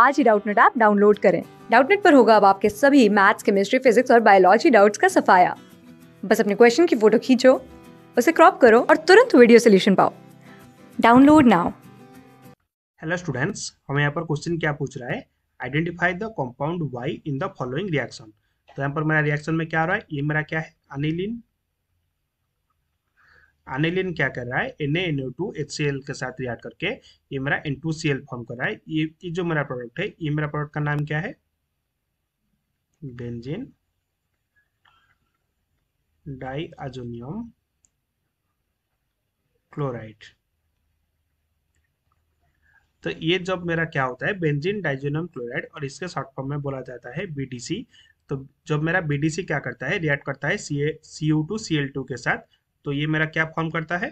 आज ही Doubtnut app download करें डाउटनेट पर होगा अब आपके सभी मैथ्स केमिस्ट्री फिजिक्स और बायोलॉजी डाउट्स का सफाया बस अपने क्वेश्चन की फोटो खींचो उसे क्रॉप करो और तुरंत वीडियो सोल्यूशन पाओ डाउनलोड नाउ हेलो स्टूडेंट्स हमें यहाँ पर क्वेश्चन क्या पूछ रहा है identify the compound Y in the following reaction तो यहाँ पर मेरा रिएक्शन में क्या आ रहा है ये मेरा क्या है अनिलिन एनिलिन क्या कर रहा है N N two H C L के साथ रिएक्ट करके ये मेरा N two C L form कर रहा है ये, ये जो मेरा प्रोडक्ट है ये मेरा प्रोडक्ट का नाम क्या है बेंजिन डाईजोनियम क्लोराइड तो ये जब मेरा क्या होता है बेंजीन डाइजोनियम क्लोराइड और इसके शॉर्ट फॉर्म में बोला जाता है बीडीसी तो जब मेरा बीडीसी क्या करता है रिएक्ट करता है सी टू सी के साथ तो ये मेरा क्या फॉर्म करता है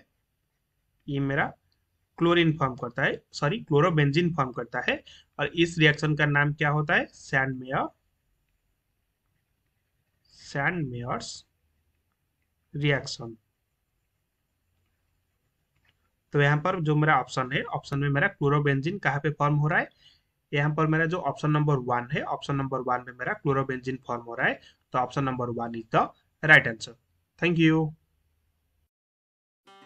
ये मेरा क्लोरीन फॉर्म करता है सॉरी क्लोरोबेंजीन फॉर्म करता है और इस रिएक्शन का नाम क्या होता है Sandmeyer Sandmeyer's reaction तो यहां पर जो मेरा ऑप्शन है ऑप्शन में मेरा क्लोरोबेंजीन कहां पे फॉर्म हो रहा है यहां पर मेरा जो ऑप्शन नंबर वन है ऑप्शन नंबर वन में मेरा क्लोरोबेंजीन फॉर्म हो रहा है तो option number one is the right answer thank you